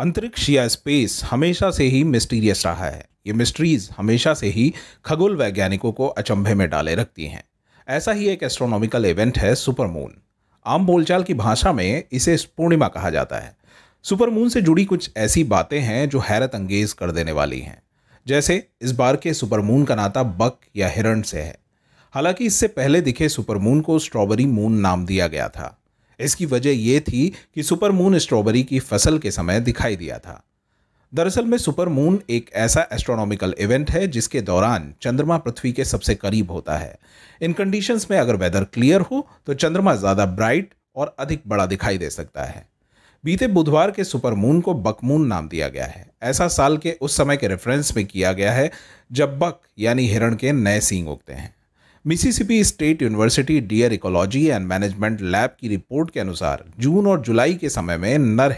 अंतरिक्ष या स्पेस हमेशा से ही मिस्टीरियस रहा है ये मिस्ट्रीज हमेशा से ही खगोल वैज्ञानिकों को अचंभे में डाले रखती हैं ऐसा ही एक एस्ट्रोनॉमिकल इवेंट है सुपरमून आम बोलचाल की भाषा में इसे पूर्णिमा कहा जाता है सुपरमून से जुड़ी कुछ ऐसी बातें हैं जो हैरत अंगेज कर देने वाली हैं जैसे इस बार के सुपरमून का नाता बक या हिरण से है हालांकि इससे पहले दिखे सुपरमून को स्ट्रॉबेरी मून नाम दिया गया था इसकी वजह यह थी कि सुपर मून स्ट्रॉबेरी की फसल के समय दिखाई दिया था दरअसल में सुपर मून एक ऐसा एस्ट्रोनॉमिकल इवेंट है जिसके दौरान चंद्रमा पृथ्वी के सबसे करीब होता है इन कंडीशंस में अगर वेदर क्लियर हो तो चंद्रमा ज़्यादा ब्राइट और अधिक बड़ा दिखाई दे सकता है बीते बुधवार के सुपर मून को बकमून नाम दिया गया है ऐसा साल के उस समय के रेफरेंस में किया गया है जब बक यानी हिरण के नए सींग उगते हैं Mississippi State University deer ecology and management lab की रिपोर्ट के अनुसार जून और जुलाई के समय में नर